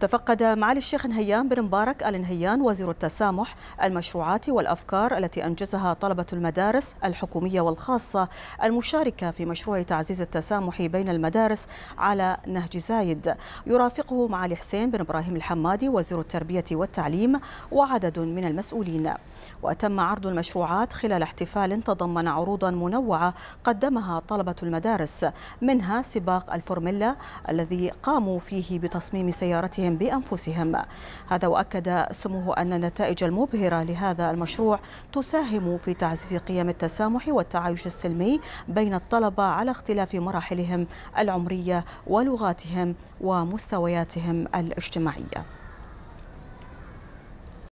تفقد معالي الشيخ نهيان بن مبارك آل نهيان وزير التسامح المشروعات والأفكار التي أنجزها طلبة المدارس الحكومية والخاصة المشاركة في مشروع تعزيز التسامح بين المدارس على نهج زايد يرافقه معالي حسين بن إبراهيم الحمادي وزير التربية والتعليم وعدد من المسؤولين وتم عرض المشروعات خلال احتفال تضمن عروضا منوعة قدمها طلبة المدارس منها سباق الفورميلا الذي قاموا فيه بتصميم سيارتهم أنفسهم بأنفسهم هذا وأكد سموه أن النتائج المبهرة لهذا المشروع تساهم في تعزيز قيم التسامح والتعايش السلمي بين الطلبة على اختلاف مراحلهم العمرية ولغاتهم ومستوياتهم الاجتماعية